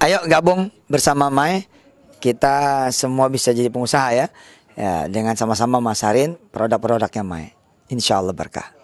Ayo gabung bersama Mai. Kita semua bisa jadi pengusaha ya. Ya, dengan sama-sama masarin produk-produknya Mai. Insya Allah berkah.